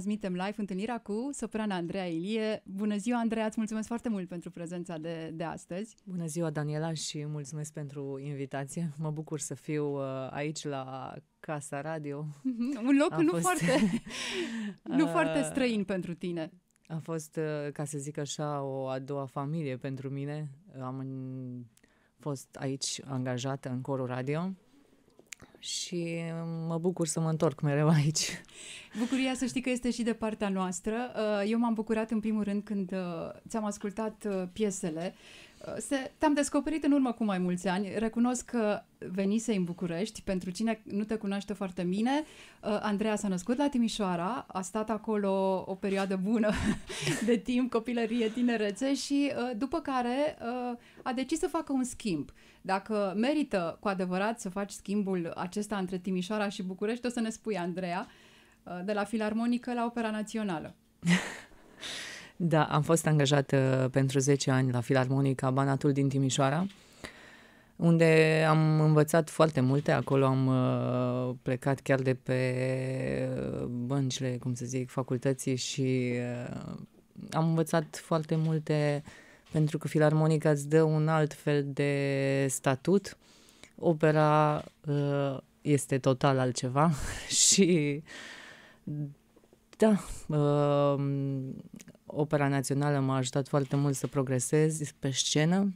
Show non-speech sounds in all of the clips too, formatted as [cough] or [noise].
transmitem live întâlnirea cu soprana Andreea Ilie. Bună ziua, Andreea, îți mulțumesc foarte mult pentru prezența de, de astăzi. Bună ziua, Daniela, și mulțumesc pentru invitație. Mă bucur să fiu uh, aici la Casa Radio. Mhm, un loc Am nu, fost... foarte, [laughs] nu foarte străin pentru tine. A fost, uh, ca să zic așa, o a doua familie pentru mine. Am fost aici angajată în corul radio și mă bucur să mă întorc mereu aici. Bucuria să știi că este și de partea noastră. Uh, eu m-am bucurat în primul rând când uh, ți-am ascultat uh, piesele se, te-am descoperit în urmă cu mai mulți ani. Recunosc că venise în București. Pentru cine nu te cunoaște foarte bine, uh, Andreea s-a născut la Timișoara, a stat acolo o perioadă bună [laughs] de timp, copilărie, tinerețe și uh, după care uh, a decis să facă un schimb. Dacă merită cu adevărat să faci schimbul acesta între Timișoara și București, o să ne spui, Andreea, uh, de la Filarmonică la Opera Națională. [laughs] Da, am fost angajată pentru 10 ani la Filarmonica Banatul din Timișoara, unde am învățat foarte multe. Acolo am uh, plecat chiar de pe uh, băncile, cum să zic, facultății și uh, am învățat foarte multe pentru că filarmonica îți dă un alt fel de statut. Opera este total altceva [laughs] și da, Opera Națională m-a ajutat foarte mult să progresez pe scenă.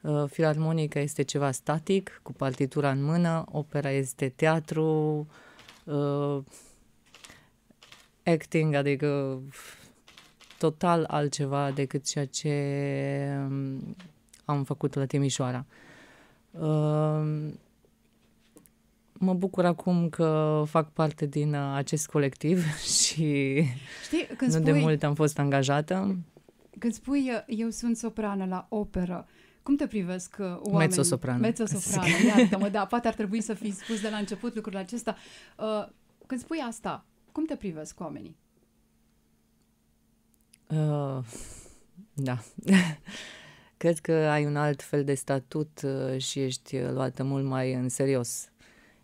Uh, Filarmonica este ceva static, cu partitura în mână, opera este teatru, uh, acting, adică total altceva decât ceea ce um, am făcut la Timișoara. Uh, mă bucur acum că fac parte din uh, acest colectiv [laughs] și Știi, când nu spui, de mult am fost angajată. Când spui eu sunt soprană la operă, cum te privesc uh, oamenii? Mezzo-soprană. Mezzo-soprană, [laughs] mă da, poate ar trebui să fi spus de la început lucrul acesta. Uh, când spui asta, cum te privesc oamenii? Uh, da. [laughs] Cred că ai un alt fel de statut și ești luată mult mai în serios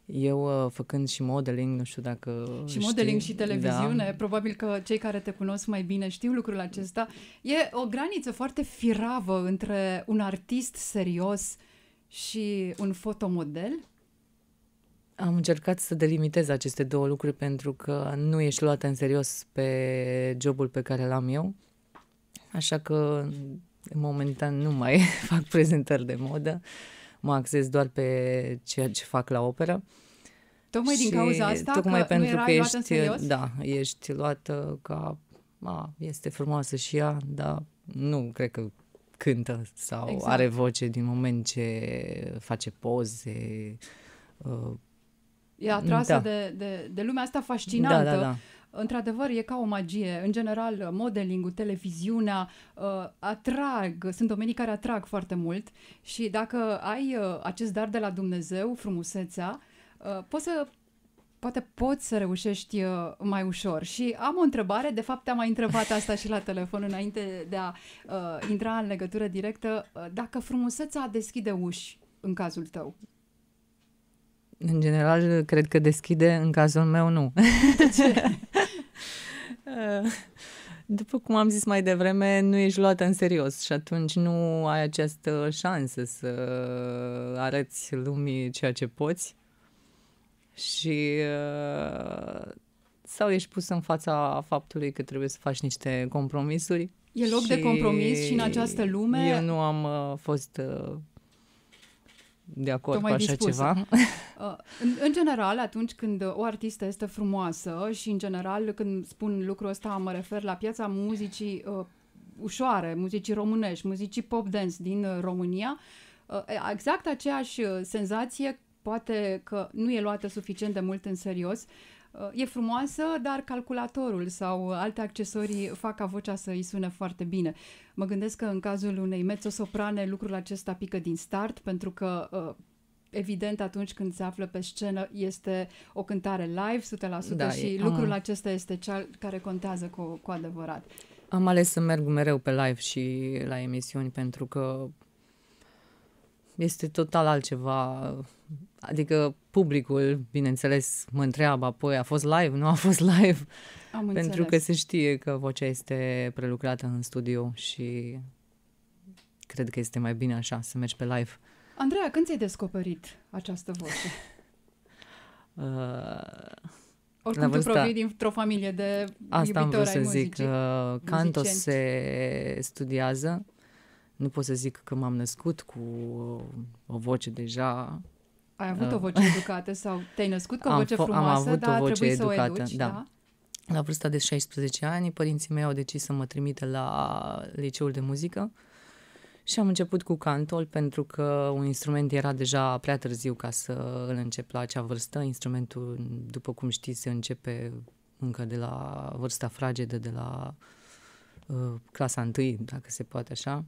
eu, uh, făcând și modeling, nu știu dacă Și modeling și televiziune, da. probabil că cei care te cunosc mai bine știu lucrul acesta. E o graniță foarte firavă între un artist serios și un fotomodel? Am încercat să delimitez aceste două lucruri pentru că nu ești luată în serios pe jobul pe care l-am eu. Așa că momentan nu mai [laughs] fac prezentări de modă. Uh, mă axez doar pe ceea ce fac la operă. Tocmai și din cauza asta? Tocmai că pentru că ești, da, ești luată ca, a, este frumoasă și ea, dar nu cred că cântă sau exact. are voce din moment ce face poze. Uh, e atrasă da. de, de, de lumea asta fascinantă. Da, da, da într-adevăr, e ca o magie. În general, modelingul, televiziunea uh, atrag, sunt domenii care atrag foarte mult și dacă ai uh, acest dar de la Dumnezeu, frumusețea, uh, poți să poate poți să reușești uh, mai ușor. Și am o întrebare, de fapt te am mai întrebat asta și la telefon înainte de a uh, intra în legătură directă, uh, dacă frumusețea deschide uși în cazul tău. În general, cred că deschide, în cazul meu nu. De ce? [laughs] [laughs] După cum am zis mai devreme, nu ești luată în serios și atunci nu ai această șansă să arăți lumii ceea ce poți și uh, sau ești pus în fața faptului că trebuie să faci niște compromisuri. E loc de compromis și în această lume. Eu nu am uh, fost uh, de acord cu așa dispusă. ceva. [laughs] Uh, în, în general, atunci când o artistă este frumoasă și în general când spun lucrul ăsta mă refer la piața muzicii uh, ușoare, muzicii românești, muzicii pop dance din uh, România, uh, exact aceeași senzație poate că nu e luată suficient de mult în serios. Uh, e frumoasă, dar calculatorul sau alte accesorii fac ca vocea să îi sune foarte bine. Mă gândesc că în cazul unei mezzosoprane lucrul acesta pică din start pentru că uh, evident atunci când se află pe scenă este o cântare live 100% da, și e, lucrul a... acesta este cel care contează cu, cu adevărat. Am ales să merg mereu pe live și la emisiuni pentru că este total altceva. Adică publicul, bineînțeles, mă întreabă apoi, a fost live, nu a fost live? Am Pentru înțeles. că se știe că vocea este prelucrată în studio și cred că este mai bine așa, să mergi pe live. Andreea, când ți-ai descoperit această voce? [laughs] uh... Oricum la vârsta... tu provii dintr-o familie de Asta am vrut să zic. Muzicii, uh, Canto se studiază nu pot să zic că m-am născut cu o voce deja. Ai avut o uh, voce educată sau te-ai născut cu o voce frumoasă, am avut dar o voce educată, să o educi, da. da? La vârsta de 16 ani, părinții mei au decis să mă trimită la liceul de muzică și am început cu cantol pentru că un instrument era deja prea târziu ca să îl încep la acea vârstă. Instrumentul, după cum știți, se începe încă de la vârsta fragedă, de la uh, clasa întâi, dacă se poate așa. Uh,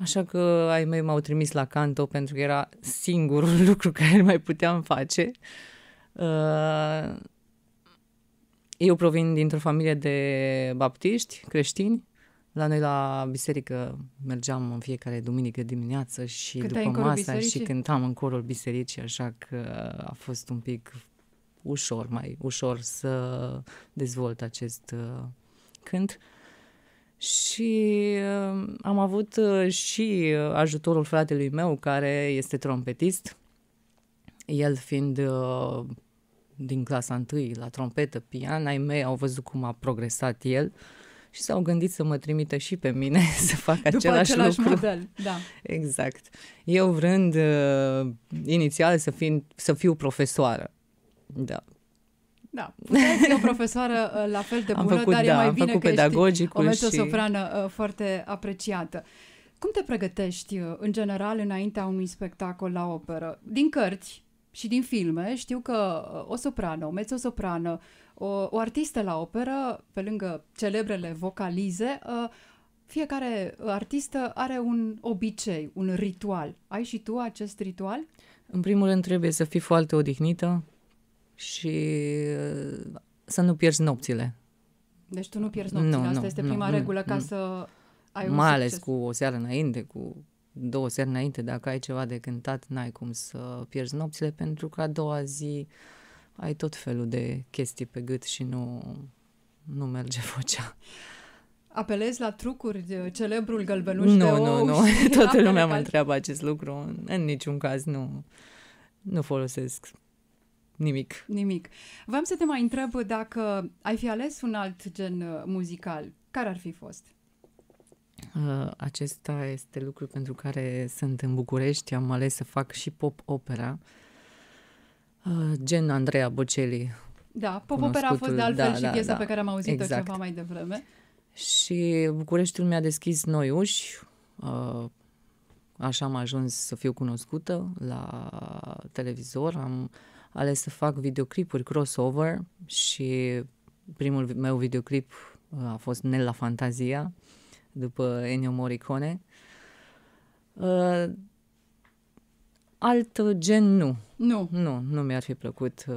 Așa că ai mei m-au trimis la canto pentru că era singurul [laughs] lucru care îl mai puteam face. Uh, eu provin dintr-o familie de baptiști creștini. La noi la biserică mergeam în fiecare duminică dimineață și Cântai după masa și cântam în corul bisericii, așa că a fost un pic ușor, mai ușor să dezvolt acest uh, cânt. Uh, și uh, am avut uh, și uh, ajutorul fratelui meu, care este trompetist, el fiind din clasa 1 la trompetă, pian, ai mei au văzut cum a progresat el și s-au gândit să mă trimită și pe mine [laughs] să fac După același, același lucru. model, da. Exact. Eu vrând uh, inițial să, fiu, să fiu profesoară, da, da, puteai fi o profesoară uh, la fel de bună, am făcut, dar da, e mai bine că ești o mezzosoprană și... Uh, foarte apreciată. Cum te pregătești, uh, în general, înaintea unui spectacol la operă? Din cărți și din filme știu că o soprană, o mezzo-soprană, o, o artistă la operă, pe lângă celebrele vocalize, fiecare artistă are un obicei, un ritual. Ai și tu acest ritual? În primul rând trebuie să fii foarte odihnită, și uh, să nu pierzi nopțile. Deci tu nu pierzi nopțile, nu, asta nu, este prima nu, regulă ca nu. să ai Mai ales succes. cu o seară înainte, cu două seară înainte, dacă ai ceva de cântat, n-ai cum să pierzi nopțile, pentru că a doua zi ai tot felul de chestii pe gât și nu, nu merge [laughs] vocea. Apelezi la trucuri, de celebrul gălbenuș nu, de ou Nu, nu, nu, [laughs] toată lumea mă întreabă acest lucru, în niciun caz nu, nu folosesc Nimic. Nimic. V-am să te mai întreb dacă ai fi ales un alt gen uh, muzical, care ar fi fost? Uh, acesta este lucru pentru care sunt în București. Am ales să fac și pop-opera, uh, gen Andreea Bocelli. Da, pop-opera a fost de altfel da, și da, piesa da, pe care am auzit-o exact. ceva mai devreme. Și Bucureștiul mi-a deschis noi uși, așa am ajuns să fiu cunoscută la televizor, am uh, ales să fac videoclipuri crossover și primul meu videoclip uh, a fost Nella Fantazia, după Ennio Morricone. Uh, alt gen nu. Nu. Nu, nu mi-ar fi plăcut uh,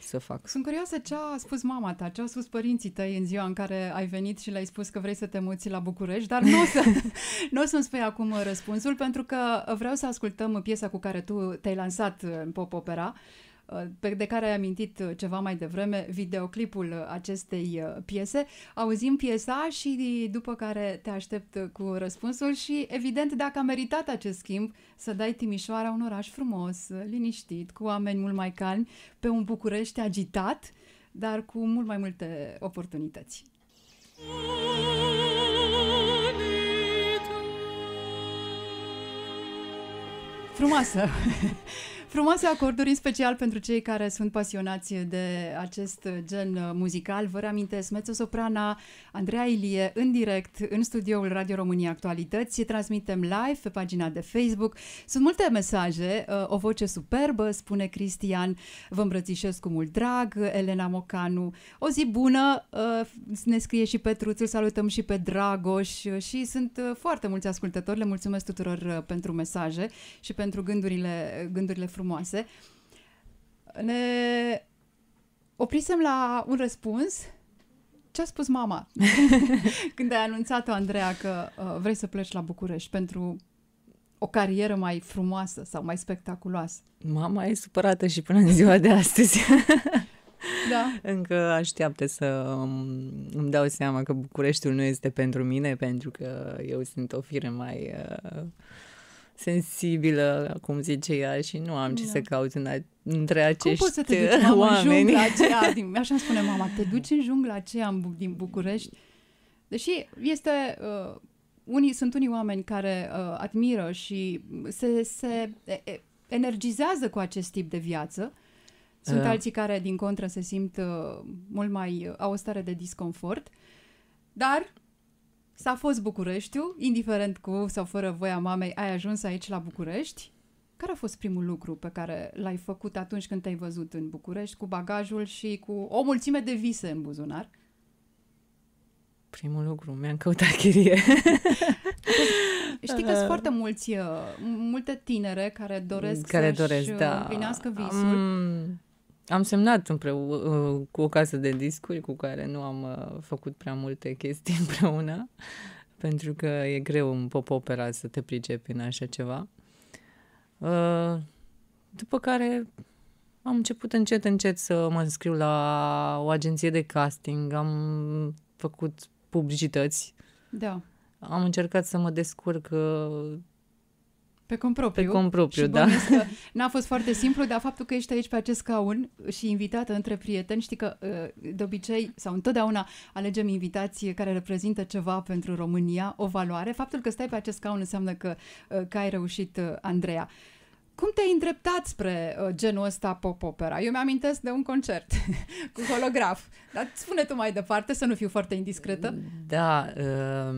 să fac. Sunt curioasă ce a spus mama ta, ce au spus părinții tăi în ziua în care ai venit și le-ai spus că vrei să te muți la București, dar nu o, să, [laughs] nu o să-mi spui acum răspunsul, pentru că vreau să ascultăm piesa cu care tu te-ai lansat în pop opera. Uh, pe de care ai amintit uh, ceva mai devreme, videoclipul uh, acestei uh, piese. Auzim piesa și după care te aștept cu răspunsul și, evident, dacă a meritat acest schimb, să dai Timișoara un oraș frumos, liniștit, cu oameni mult mai calmi, pe un București agitat, dar cu mult mai multe oportunități. Frumoasă! [laughs] Frumoase acorduri, în special pentru cei care sunt pasionați de acest gen muzical. Vă reamintesc, mezzo-soprana Andreea Ilie, în direct, în studioul Radio România Actualități. Transmitem live pe pagina de Facebook. Sunt multe mesaje. O voce superbă, spune Cristian. Vă îmbrățișez cu mult drag. Elena Mocanu. O zi bună. Uh, ne scrie și Petru, îl salutăm și pe Dragoș. Și sunt uh, foarte mulți ascultători. Le mulțumesc tuturor uh, pentru mesaje și pentru gândurile, gândurile frumoase frumoase. Ne oprisem la un răspuns. Ce a spus mama [laughs] când ai anunțat-o, Andreea, că uh, vrei să pleci la București pentru o carieră mai frumoasă sau mai spectaculoasă? Mama e supărată și până în ziua de astăzi. [laughs] da. Încă așteaptă să um, îmi dau seama că Bucureștiul nu este pentru mine, pentru că eu sunt o fire mai... Uh, sensibilă, cum zice ea, și nu am ce da. să caut în a- între acești Cum poți să te duci, mama, [laughs] oameni? în jungla [laughs] aceea, din, așa îmi spune mama, te duci în jungla aceea din București? Deși este... Uh, unii, sunt unii oameni care uh, admiră și se, se e, energizează cu acest tip de viață. Sunt uh. alții care, din contră, se simt uh, mult mai... Uh, au o stare de disconfort. Dar S-a fost Bucureștiu, indiferent cu sau fără voia mamei, ai ajuns aici la București. Care a fost primul lucru pe care l-ai făcut atunci când te-ai văzut în București cu bagajul și cu o mulțime de vise în buzunar? Primul lucru, mi-am căutat chirie. [laughs] Știi că sunt foarte mulți, uh, multe tinere care doresc care doresc, uh, da. Mm. visul. Um, am semnat împreună uh, cu o casă de discuri cu care nu am uh, făcut prea multe chestii [laughs] împreună, pentru că e greu în pop opera să te pricepi în așa ceva. Uh, după care am început încet, încet să mă înscriu la o agenție de casting, am făcut publicități. Da. Am încercat să mă descurc pe cum propriu. Pe cum propriu, da. N-a fost foarte simplu, dar faptul că ești aici pe acest scaun și invitată între prieteni, știi că uh, de obicei sau întotdeauna alegem invitații care reprezintă ceva pentru România, o valoare. Faptul că stai pe acest scaun înseamnă că, uh, că ai reușit, uh, Andreea. Cum te-ai îndreptat spre uh, genul ăsta pop-opera? Eu mi-amintesc de un concert [laughs] cu holograf. Dar spune tu mai departe, să nu fiu foarte indiscretă. Da, uh,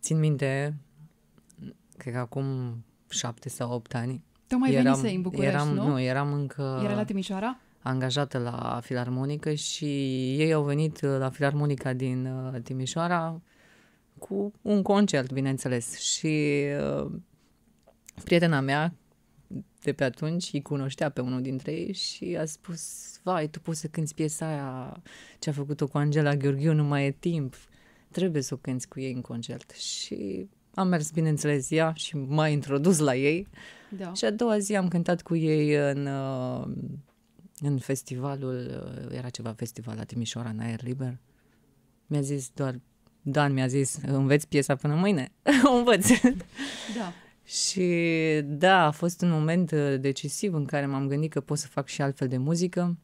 țin minte cred că acum șapte sau opt ani. Tocmai eram, venise în București, eram, nu? Nu, eram încă... Era la Timișoara? Angajată la Filarmonică și ei au venit uh, la Filarmonica din uh, Timișoara cu un concert, bineînțeles. Și uh, prietena mea, de pe atunci îi cunoștea pe unul dintre ei și a spus, vai, tu poți să cânti piesa aia ce a făcut-o cu Angela Gheorghiu, nu mai e timp, trebuie să o cânti cu ei în concert. Și am mers, bineînțeles, ea și m-a introdus la ei. Da. Și a doua zi am cântat cu ei în, uh, în festivalul, uh, era ceva festival la Timișoara, în aer liber. Mi-a zis doar, Dan mi-a zis, înveți piesa până mâine. [laughs] o învăț. Da. și da, a fost un moment uh, decisiv în care m-am gândit că pot să fac și altfel de muzică.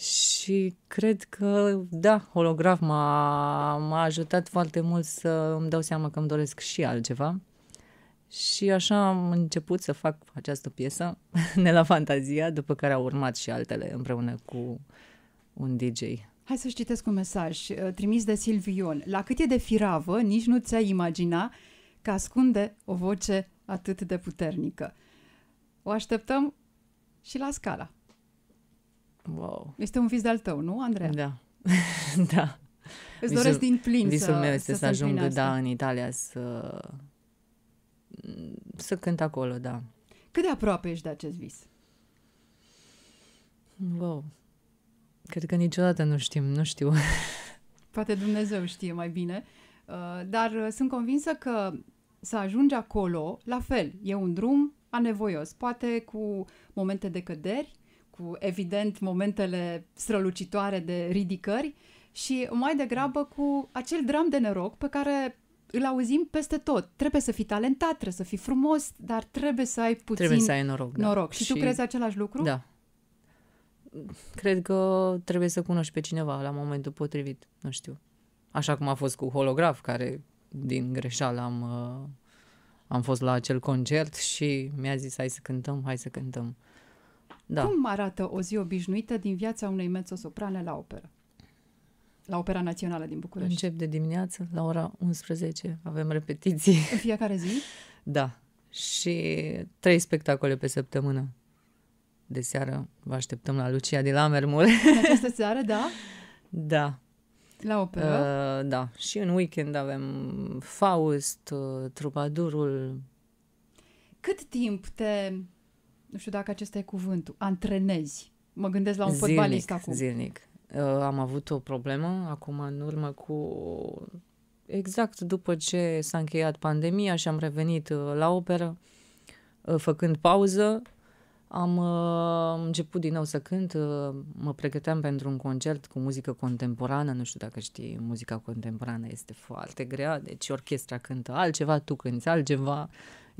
Și cred că, da, holograf m-a, m-a ajutat foarte mult să îmi dau seama că îmi doresc și altceva. Și așa am început să fac această piesă, [laughs] Ne la Fantazia, după care au urmat și altele împreună cu un DJ. Hai să-și citesc un mesaj uh, trimis de Silvion. La cât e de firavă, nici nu ți-ai imagina că ascunde o voce atât de puternică. O așteptăm și la scala. Wow. Este un vis de-al tău, nu, Andreea? Da. [laughs] da. Îți doresc visul, din plin visul să, meu este să, să ajung, da, în Italia, să, să cânt acolo, da. Cât de aproape ești de acest vis? Wow. Cred că niciodată nu știm, nu știu. [laughs] Poate Dumnezeu știe mai bine. Uh, dar uh, sunt convinsă că să ajungi acolo, la fel, e un drum anevoios. Poate cu momente de căderi, cu, evident, momentele strălucitoare de ridicări și mai degrabă cu acel dram de noroc pe care îl auzim peste tot. Trebuie să fii talentat, trebuie să fii frumos, dar trebuie să ai puțin trebuie să ai noroc. Da. noroc. Da. Și, și tu crezi același lucru? Da. Cred că trebuie să cunoști pe cineva la momentul potrivit, nu știu. Așa cum a fost cu holograf, care din greșeală am, uh, am fost la acel concert și mi-a zis hai să cântăm, hai să cântăm. Da. Cum arată o zi obișnuită din viața unei soprane la operă? La Opera Națională din București. Încep de dimineață, la ora 11, avem repetiții. În fiecare zi? [laughs] Da. Și trei spectacole pe săptămână. De seară vă așteptăm la Lucia de la În această seară, da? [laughs] Da. La operă? Uh, da. Și în weekend avem Faust, uh, Trubadurul. Cât timp te nu știu dacă acesta e cuvântul, antrenezi. Mă gândesc la un zilnic, fotbalist acum. Zilnic. Uh, am avut o problemă acum în urmă cu exact după ce s-a încheiat pandemia și am revenit uh, la operă, uh, făcând pauză, am uh, început din nou să cânt, uh, mă pregăteam pentru un concert cu muzică contemporană, nu știu dacă știi, muzica contemporană este foarte grea, deci orchestra cântă altceva, tu cânti altceva,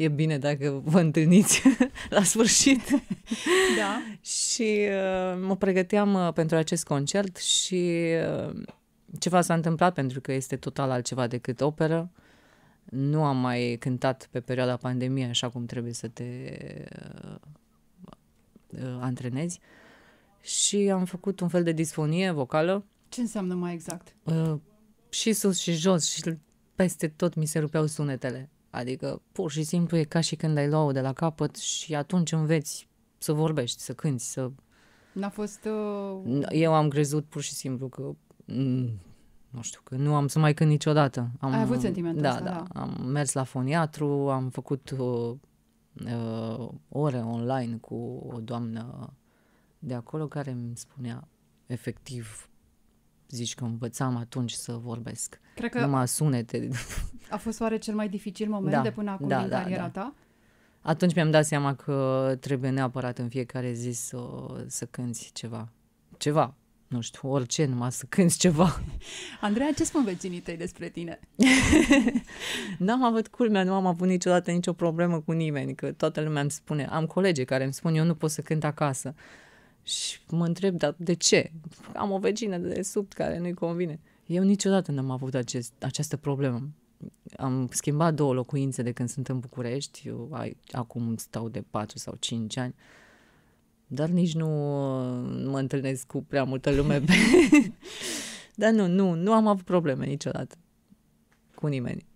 e bine dacă vă întâlniți [laughs] la sfârșit. Da. și uh, mă pregăteam uh, pentru acest concert și uh, ceva s-a întâmplat pentru că este total altceva decât operă. Nu am mai cântat pe perioada pandemiei așa cum trebuie să te uh, uh antrenezi și am făcut un fel de disfonie vocală. Ce înseamnă mai exact? Uh, și sus și jos și peste tot mi se rupeau sunetele. Adică pur și simplu e ca și când ai luat de la capăt și atunci înveți să vorbești, să cânti, să... N-a fost... Uh... Eu am crezut pur și simplu că... Mm, nu știu, că nu am să mai cânt niciodată. Am, Ai avut sentimentul da, ăsta, da, da. Am mers la foniatru, am făcut uh, uh, ore online cu o doamnă de acolo care îmi spunea efectiv zici că învățam atunci să vorbesc. Cred că Numai sunete. A fost oare cel mai dificil moment da, de până acum da, din da, cariera da. ta? Atunci mi-am dat seama că trebuie neapărat în fiecare zi să, să cânti ceva. Ceva, nu știu, orice, numai să cânti ceva. [laughs] Andreea, ce spun vecinii tăi despre tine? [laughs] N-am avut culmea, nu am avut niciodată nicio problemă cu nimeni, că toată lumea îmi spune, am colegi care îmi spun, eu nu pot să cânt acasă. Și mă întreb, dar de ce? Am o vecină de sub care nu-i convine. Eu niciodată n-am avut acest, această problemă. Am schimbat două locuințe de când sunt în București, eu ai, acum stau de 4 sau 5 ani, dar nici nu uh, mă întâlnesc cu prea multă lume. [laughs] [laughs] dar nu, nu, nu am avut probleme niciodată cu nimeni.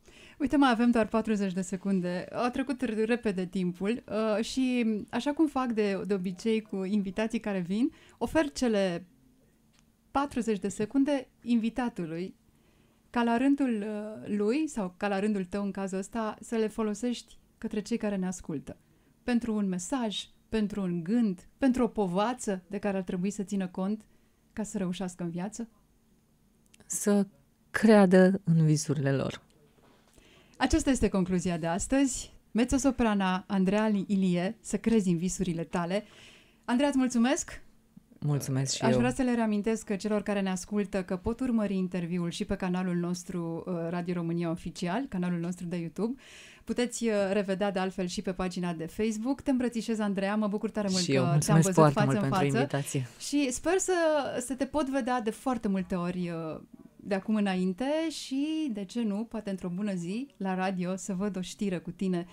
Uite, mai avem doar 40 de secunde. A trecut repede timpul uh, și așa cum fac de, de obicei cu invitații care vin, ofer cele 40 de secunde invitatului ca la rândul uh, lui sau ca la rândul tău în cazul ăsta să le folosești către cei care ne ascultă. Pentru un mesaj, pentru un gând, pentru o povață de care ar trebui să țină cont ca să reușească în viață? Să creadă în visurile lor. Aceasta este concluzia de astăzi. soprana Andreea Ilie, să crezi în visurile tale. Andreea, îți mulțumesc! Mulțumesc și Aș eu. vrea să le reamintesc celor care ne ascultă că pot urmări interviul și pe canalul nostru uh, Radio România Oficial, canalul nostru de YouTube. Puteți uh, revedea de altfel și pe pagina de Facebook. Te îmbrățișez, Andreea, mă bucur tare mult și că eu. te-am văzut față mult în față. Și sper să, să te pot vedea de foarte multe ori uh, de acum înainte și, de ce nu, poate într-o bună zi, la radio, să văd o știre cu tine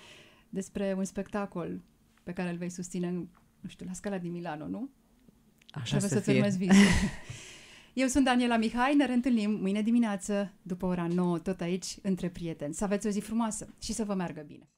despre un spectacol pe care îl vei susține, nu știu, la scala din Milano, nu? Așa Trebuie să să-ți urmezi visul. [laughs] Eu sunt Daniela Mihai, ne reîntâlnim mâine dimineață, după ora 9, tot aici, între prieteni. Să aveți o zi frumoasă și să vă meargă bine!